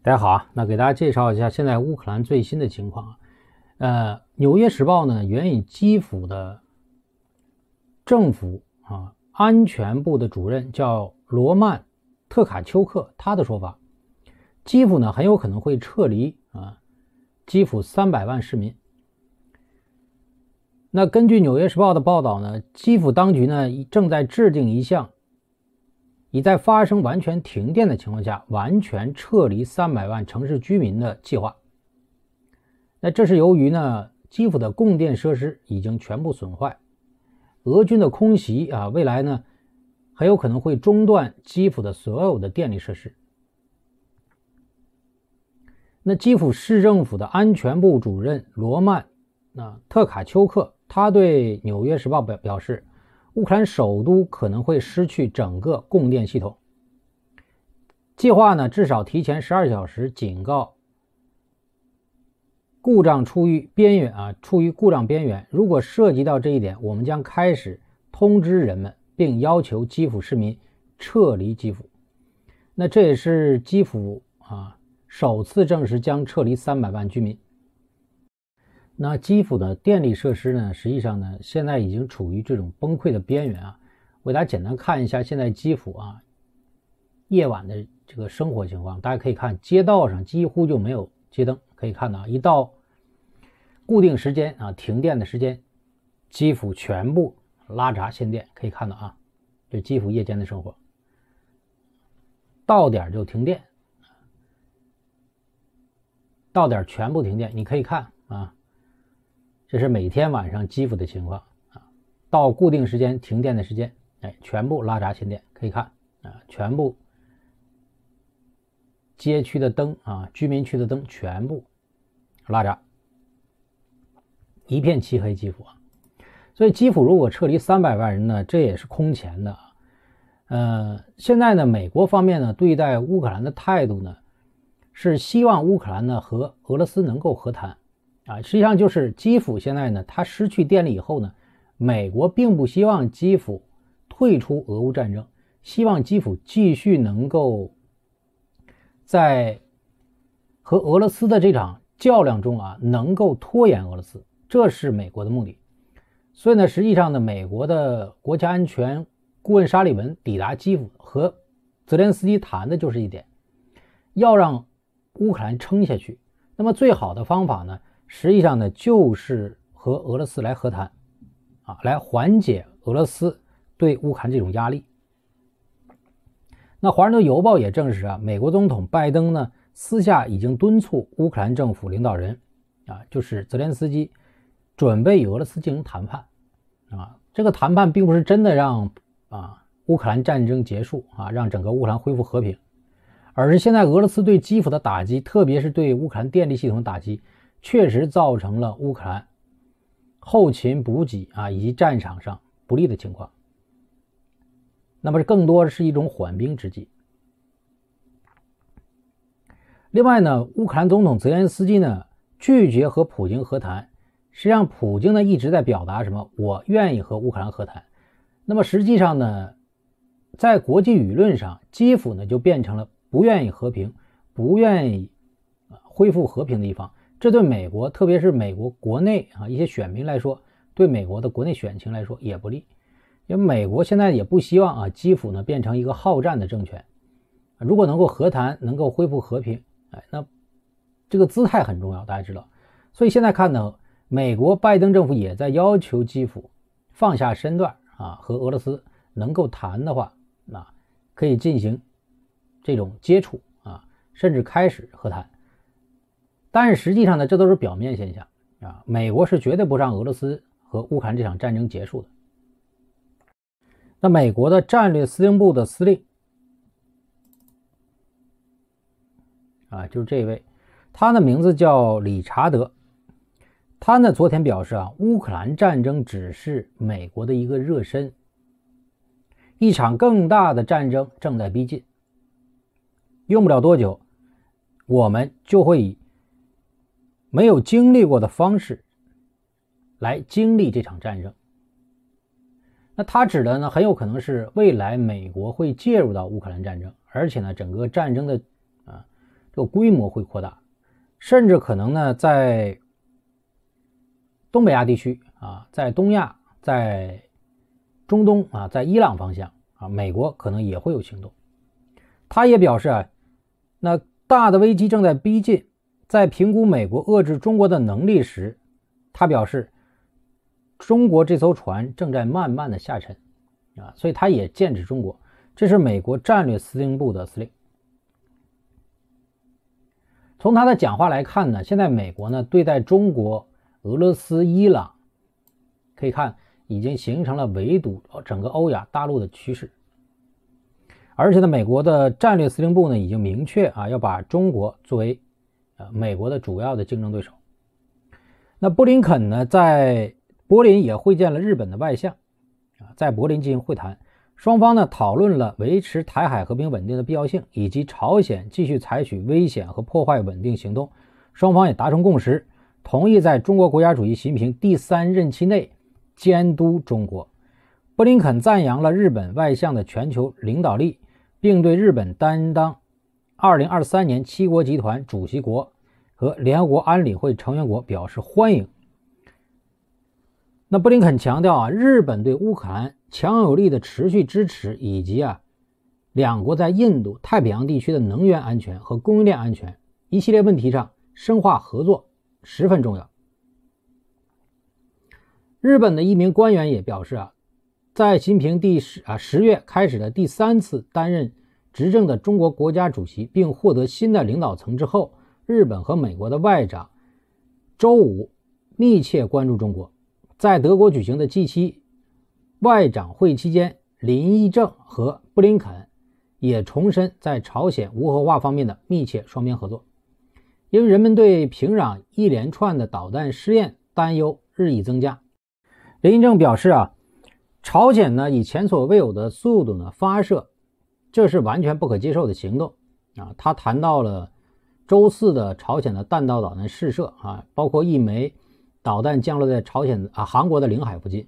大家好啊，那给大家介绍一下现在乌克兰最新的情况啊。呃，《纽约时报》呢援引基辅的政府啊安全部的主任叫罗曼特卡丘克，他的说法，基辅呢很有可能会撤离啊，基辅三百万市民。那根据《纽约时报》的报道呢，基辅当局呢正在制定一项。已在发生完全停电的情况下，完全撤离三百万城市居民的计划。那这是由于呢，基辅的供电设施已经全部损坏，俄军的空袭啊，未来呢，很有可能会中断基辅的所有的电力设施。那基辅市政府的安全部主任罗曼那特卡丘克，他对《纽约时报》表表示。乌克兰首都可能会失去整个供电系统。计划呢，至少提前十二小时警告。故障出于边缘啊，出于故障边缘。如果涉及到这一点，我们将开始通知人们，并要求基辅市民撤离基辅。那这也是基辅啊首次证实将撤离三百万居民。那基辅的电力设施呢？实际上呢，现在已经处于这种崩溃的边缘啊！我给大家简单看一下现在基辅啊夜晚的这个生活情况。大家可以看，街道上几乎就没有街灯，可以看到，一到固定时间啊，停电的时间，基辅全部拉闸限电。可以看到啊，这基辅夜间的生活，到点就停电，到点全部停电。你可以看啊。这是每天晚上基辅的情况啊，到固定时间停电的时间，哎，全部拉闸停电，可以看啊，全部街区的灯啊，居民区的灯全部拉闸，一片漆黑，基辅。所以基辅如果撤离三百万人呢，这也是空前的啊。呃，现在呢，美国方面呢，对待乌克兰的态度呢，是希望乌克兰呢和俄罗斯能够和谈。啊，实际上就是基辅现在呢，它失去电力以后呢，美国并不希望基辅退出俄乌战争，希望基辅继续能够在和俄罗斯的这场较量中啊，能够拖延俄罗斯，这是美国的目的。所以呢，实际上呢，美国的国家安全顾问沙利文抵达基辅和泽连斯基谈的就是一点，要让乌克兰撑下去。那么最好的方法呢？实际上呢，就是和俄罗斯来和谈，啊，来缓解俄罗斯对乌克兰这种压力。那《华盛顿邮报》也证实啊，美国总统拜登呢，私下已经敦促乌克兰政府领导人，啊，就是泽连斯基，准备与俄罗斯进行谈判，啊，这个谈判并不是真的让啊乌克兰战争结束啊，让整个乌克兰恢复和平，而是现在俄罗斯对基辅的打击，特别是对乌克兰电力系统的打击。确实造成了乌克兰后勤补给啊以及战场上不利的情况。那么，更多是一种缓兵之计。另外呢，乌克兰总统泽连斯基呢拒绝和普京和谈。实际上，普京呢一直在表达什么？我愿意和乌克兰和谈。那么，实际上呢，在国际舆论上，基辅呢就变成了不愿意和平、不愿意恢复和平的一方。这对美国，特别是美国国内啊一些选民来说，对美国的国内选情来说也不利，因为美国现在也不希望啊基辅呢变成一个好战的政权。如果能够和谈，能够恢复和平，哎，那这个姿态很重要，大家知道。所以现在看呢，美国拜登政府也在要求基辅放下身段啊，和俄罗斯能够谈的话，那可以进行这种接触啊，甚至开始和谈。但是实际上呢，这都是表面现象啊！美国是绝对不让俄罗斯和乌克兰这场战争结束的。那美国的战略司令部的司令啊，就是这位，他的名字叫理查德。他呢昨天表示啊，乌克兰战争只是美国的一个热身，一场更大的战争正在逼近，用不了多久，我们就会以。没有经历过的方式，来经历这场战争。那他指的呢，很有可能是未来美国会介入到乌克兰战争，而且呢，整个战争的啊这个规模会扩大，甚至可能呢，在东北亚地区啊，在东亚，在中东啊，在伊朗方向啊，美国可能也会有行动。他也表示啊，那大的危机正在逼近。在评估美国遏制中国的能力时，他表示：“中国这艘船正在慢慢的下沉。”啊，所以他也剑指中国。这是美国战略司令部的司令。从他的讲话来看呢，现在美国呢对待中国、俄罗斯、伊朗，可以看已经形成了围堵整个欧亚大陆的趋势。而且呢，美国的战略司令部呢已经明确啊要把中国作为。美国的主要的竞争对手。那布林肯呢，在柏林也会见了日本的外相，啊，在柏林进行会谈，双方呢讨论了维持台海和平稳定的必要性，以及朝鲜继续采取危险和破坏稳定行动。双方也达成共识，同意在中国国家主席习近平第三任期内监督中国。布林肯赞扬了日本外相的全球领导力，并对日本担当。二零二三年七国集团主席国和联合国安理会成员国表示欢迎。那布林肯强调啊，日本对乌克兰强有力的持续支持，以及啊，两国在印度太平洋地区的能源安全和供应链安全一系列问题上深化合作十分重要。日本的一名官员也表示啊，在习近平第十啊十月开始的第三次担任。执政的中国国家主席，并获得新的领导层之后，日本和美国的外长周五密切关注中国。在德国举行的 G7 外长会期间，林毅正和布林肯也重申在朝鲜无核化方面的密切双边合作。因为人们对平壤一连串的导弹试验担忧日益增加，林毅正表示：“啊，朝鲜呢，以前所未有的速度呢发射。”这是完全不可接受的行动，啊，他谈到了周四的朝鲜的弹道导弹试射啊，包括一枚导弹降落在朝鲜啊韩国的领海附近。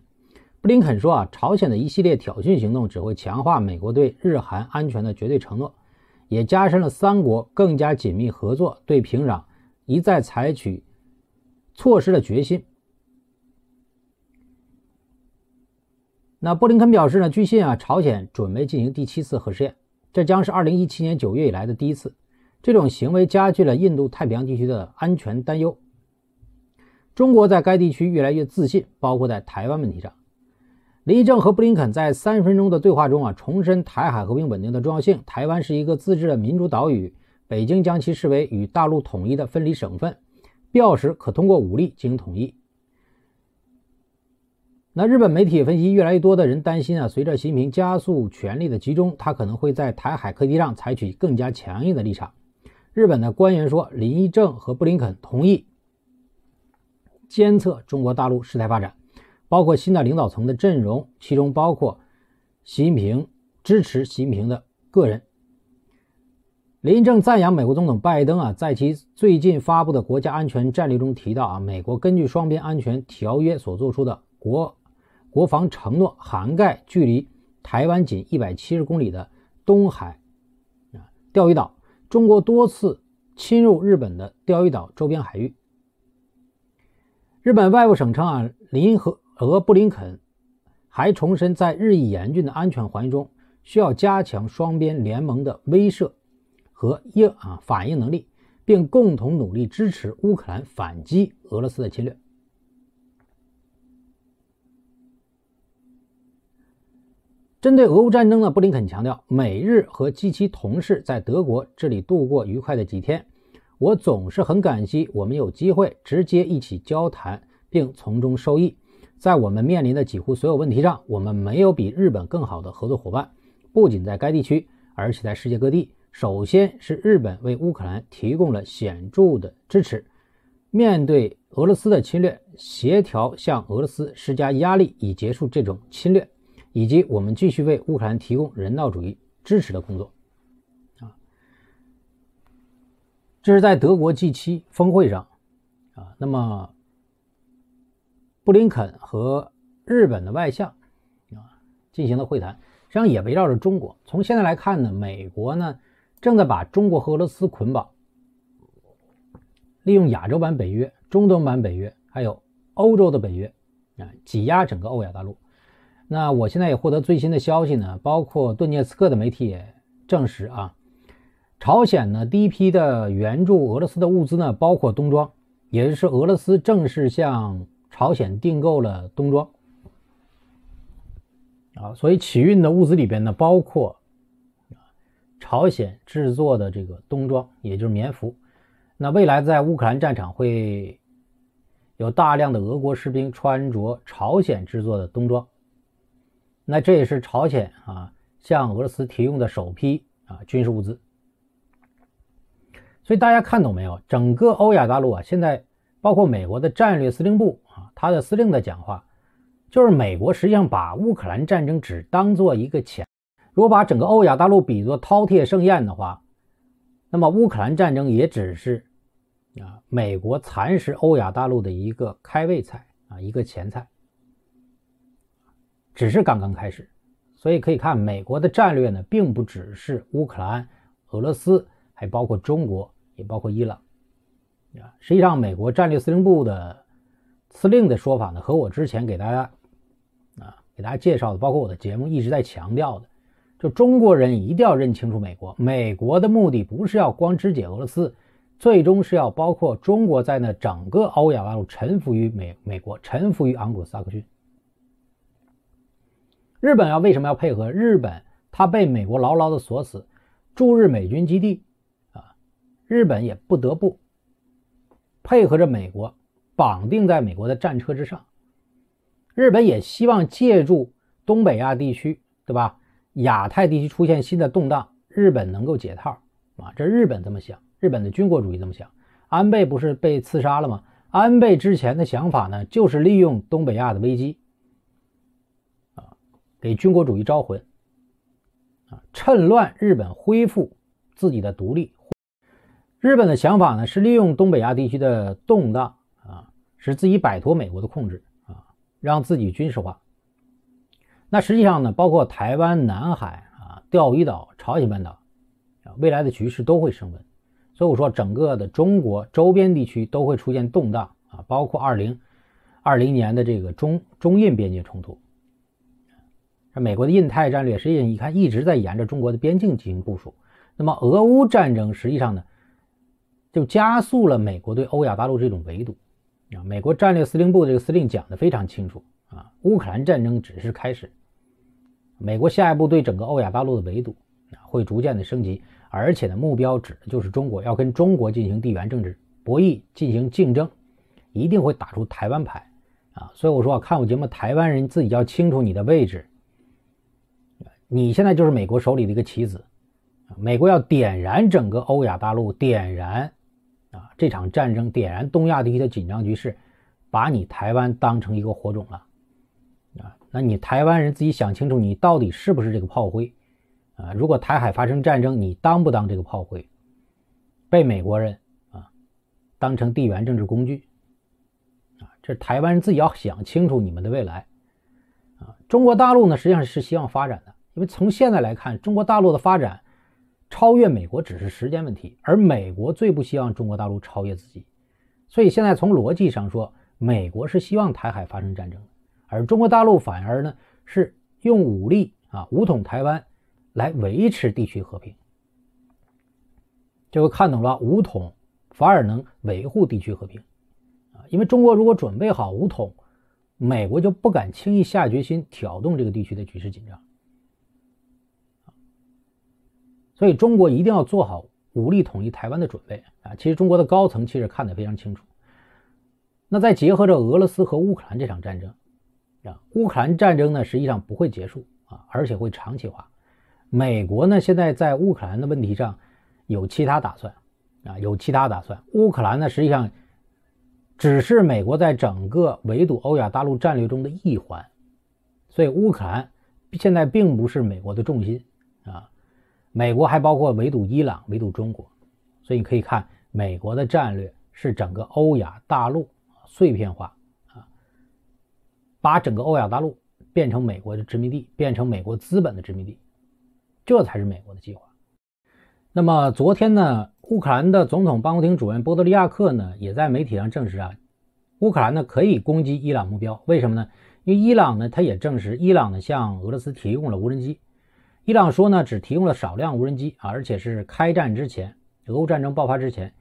布林肯说啊，朝鲜的一系列挑衅行动只会强化美国对日韩安全的绝对承诺，也加深了三国更加紧密合作、对平壤一再采取措施的决心。那布林肯表示呢，据信啊，朝鲜准备进行第七次核试验，这将是2017年9月以来的第一次。这种行为加剧了印度太平洋地区的安全担忧。中国在该地区越来越自信，包括在台湾问题上。林义正和布林肯在三十分钟的对话中啊，重申台海和平稳定的重要性。台湾是一个自治的民主岛屿，北京将其视为与大陆统一的分离省份，必要时可通过武力进行统一。那日本媒体分析，越来越多的人担心啊，随着习近平加速权力的集中，他可能会在台海课题上采取更加强硬的立场。日本的官员说，林毅正和布林肯同意监测中国大陆事态发展，包括新的领导层的阵容，其中包括习近平支持习近平的个人。林毅正赞扬美国总统拜登啊，在其最近发布的国家安全战略中提到啊，美国根据双边安全条约所做出的国。国防承诺涵盖距离台湾仅一百七十公里的东海啊钓鱼岛，中国多次侵入日本的钓鱼岛周边海域。日本外务省称啊，林和俄布林肯还重申，在日益严峻的安全环境中，需要加强双边联盟的威慑和应啊反应能力，并共同努力支持乌克兰反击俄罗斯的侵略。针对俄乌战争呢，布林肯强调，美日和及其同事在德国这里度过愉快的几天。我总是很感激我们有机会直接一起交谈，并从中受益。在我们面临的几乎所有问题上，我们没有比日本更好的合作伙伴，不仅在该地区，而且在世界各地。首先是日本为乌克兰提供了显著的支持。面对俄罗斯的侵略，协调向俄罗斯施加压力，以结束这种侵略。以及我们继续为乌克兰提供人道主义支持的工作，啊，这是在德国 G 七峰会上，啊，那么布林肯和日本的外相啊进行了会谈，实际上也围绕着中国。从现在来看呢，美国呢正在把中国和俄罗斯捆绑，利用亚洲版北约、中东版北约，还有欧洲的北约啊，挤压整个欧亚大陆。那我现在也获得最新的消息呢，包括顿涅茨克的媒体也证实啊，朝鲜呢第一批的援助俄罗斯的物资呢，包括冬装，也就是俄罗斯正式向朝鲜订购了冬装啊，所以启运的物资里边呢，包括朝鲜制作的这个冬装，也就是棉服。那未来在乌克兰战场会有大量的俄国士兵穿着朝鲜制作的冬装。那这也是朝鲜啊向俄罗斯提供的首批啊军事物资，所以大家看懂没有？整个欧亚大陆啊，现在包括美国的战略司令部啊，他的司令的讲话，就是美国实际上把乌克兰战争只当做一个前。如果把整个欧亚大陆比作饕餮盛宴的话，那么乌克兰战争也只是啊美国蚕食欧亚大陆的一个开胃菜啊，一个前菜。只是刚刚开始，所以可以看美国的战略呢，并不只是乌克兰、俄罗斯，还包括中国，也包括伊朗。啊，实际上，美国战略司令部的司令的说法呢，和我之前给大家啊给大家介绍的，包括我的节目一直在强调的，就中国人一定要认清楚美国，美国的目的不是要光肢解俄罗斯，最终是要包括中国在内整个欧亚大陆臣服于美美国，臣服于昂古萨克逊。日本要为什么要配合日本？他被美国牢牢的锁死，驻日美军基地，啊，日本也不得不配合着美国，绑定在美国的战车之上。日本也希望借助东北亚地区，对吧？亚太地区出现新的动荡，日本能够解套啊！这日本这么想，日本的军国主义这么想。安倍不是被刺杀了吗？安倍之前的想法呢，就是利用东北亚的危机。给军国主义招魂，啊，趁乱日本恢复自己的独立。日本的想法呢是利用东北亚地区的动荡啊，使自己摆脱美国的控制啊，让自己军事化。那实际上呢，包括台湾、南海啊、钓鱼岛、朝鲜半岛啊，未来的局势都会升温。所以我说，整个的中国周边地区都会出现动荡啊，包括二零二零年的这个中中印边界冲突。美国的印太战略实际上一看一直在沿着中国的边境进行部署。那么俄乌战争实际上呢，就加速了美国对欧亚大陆这种围堵。啊，美国战略司令部的这个司令讲的非常清楚啊，乌克兰战争只是开始，美国下一步对整个欧亚大陆的围堵啊会逐渐的升级，而且呢目标指的就是中国，要跟中国进行地缘政治博弈、进行竞争，一定会打出台湾牌啊。所以我说看我节目，台湾人自己要清楚你的位置。你现在就是美国手里的一个棋子，美国要点燃整个欧亚大陆，点燃，啊，这场战争，点燃东亚地区的紧张局势，把你台湾当成一个火种了，啊，那你台湾人自己想清楚，你到底是不是这个炮灰，啊，如果台海发生战争，你当不当这个炮灰，被美国人啊当成地缘政治工具，啊，这台湾人自己要想清楚你们的未来，啊，中国大陆呢，实际上是希望发展的。因为从现在来看，中国大陆的发展超越美国只是时间问题，而美国最不希望中国大陆超越自己，所以现在从逻辑上说，美国是希望台海发生战争，而中国大陆反而呢是用武力啊武统台湾来维持地区和平，这个看懂了武统反而能维护地区和平，啊，因为中国如果准备好武统，美国就不敢轻易下决心挑动这个地区的局势紧张。所以，中国一定要做好武力统一台湾的准备啊！其实，中国的高层其实看得非常清楚。那再结合着俄罗斯和乌克兰这场战争啊，乌克兰战争呢实际上不会结束啊，而且会长期化。美国呢现在在乌克兰的问题上有其他打算啊，有其他打算。乌克兰呢实际上只是美国在整个围堵欧亚大陆战略中的一环，所以乌克兰现在并不是美国的重心啊。美国还包括围堵伊朗、围堵中国，所以你可以看美国的战略是整个欧亚大陆碎片化啊，把整个欧亚大陆变成美国的殖民地，变成美国资本的殖民地，这才是美国的计划。那么昨天呢，乌克兰的总统办公厅主任波德利亚克呢，也在媒体上证实啊，乌克兰呢可以攻击伊朗目标，为什么呢？因为伊朗呢，他也证实伊朗呢向俄罗斯提供了无人机。伊朗说呢，只提供了少量无人机啊，而且是开战之前、俄乌战争爆发之前。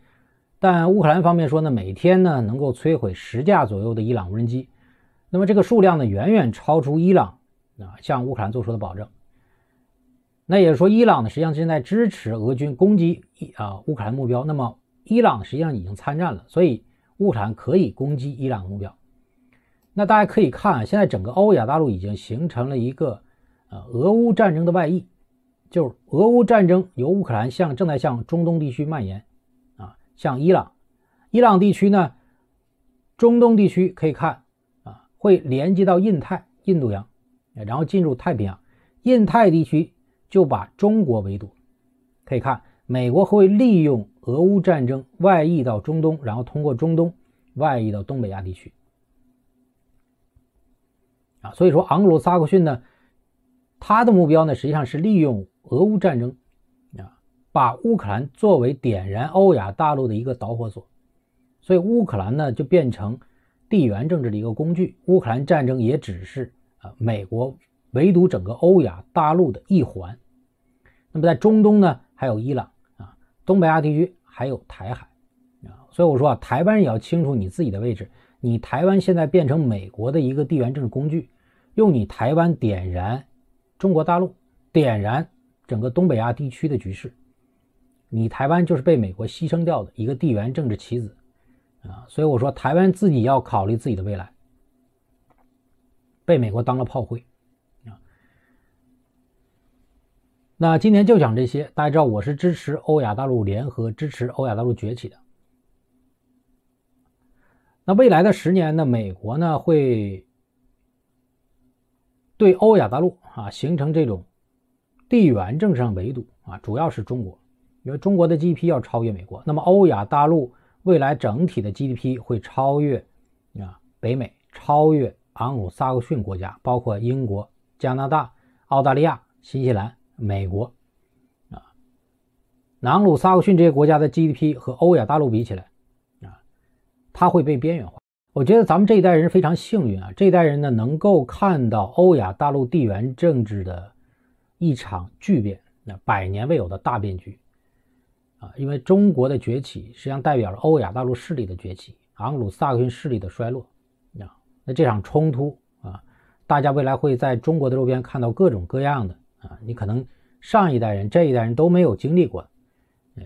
但乌克兰方面说呢，每天呢能够摧毁十架左右的伊朗无人机。那么这个数量呢，远远超出伊朗啊向乌克兰做出的保证。那也是说，伊朗呢实际上正在支持俄军攻击啊乌克兰目标。那么伊朗实际上已经参战了，所以乌克兰可以攻击伊朗目标。那大家可以看，现在整个欧亚大陆已经形成了一个。啊，俄乌战争的外溢，就是俄乌战争由乌克兰向正在向中东地区蔓延，啊，向伊朗、伊朗地区呢，中东地区可以看啊，会连接到印太、印度洋，然后进入太平洋，印太地区就把中国围堵。可以看，美国会利用俄乌战争外溢到中东，然后通过中东外溢到东北亚地区。啊，所以说昂格鲁撒克逊呢。他的目标呢，实际上是利用俄乌战争，啊，把乌克兰作为点燃欧亚大陆的一个导火索，所以乌克兰呢就变成地缘政治的一个工具。乌克兰战争也只是啊，美国围堵整个欧亚大陆的一环。那么在中东呢，还有伊朗啊，东北亚地区还有台海啊，所以我说啊，台湾也要清楚你自己的位置。你台湾现在变成美国的一个地缘政治工具，用你台湾点燃。中国大陆点燃整个东北亚地区的局势，你台湾就是被美国牺牲掉的一个地缘政治棋子啊！所以我说，台湾自己要考虑自己的未来，被美国当了炮灰啊！那今天就讲这些，大家知道我是支持欧亚大陆联合，支持欧亚大陆崛起的。那未来的十年呢？美国呢会？对欧亚大陆啊形成这种地缘政治上围堵啊，主要是中国，因为中国的 GDP 要超越美国，那么欧亚大陆未来整体的 GDP 会超越啊北美，超越昂鲁萨克逊国家，包括英国、加拿大、澳大利亚、新西兰、美国啊，南鲁萨克逊这些国家的 GDP 和欧亚大陆比起来啊，它会被边缘化。我觉得咱们这一代人非常幸运啊！这一代人呢，能够看到欧亚大陆地缘政治的一场巨变，那百年未有的大变局啊！因为中国的崛起，实际上代表了欧亚大陆势力的崛起，昂鲁萨克逊势力的衰落。那那这场冲突啊，大家未来会在中国的周边看到各种各样的啊，你可能上一代人、这一代人都没有经历过嗯，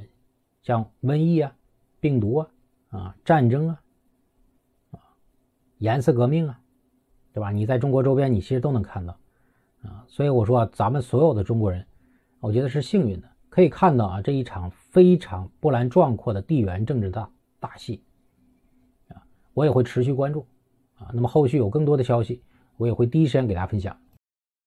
像瘟疫啊、病毒啊、啊战争啊。颜色革命啊，对吧？你在中国周边，你其实都能看到啊。所以我说，咱们所有的中国人，我觉得是幸运的，可以看到啊这一场非常波澜壮阔的地缘政治大大戏啊。我也会持续关注啊。那么后续有更多的消息，我也会第一时间给大家分享。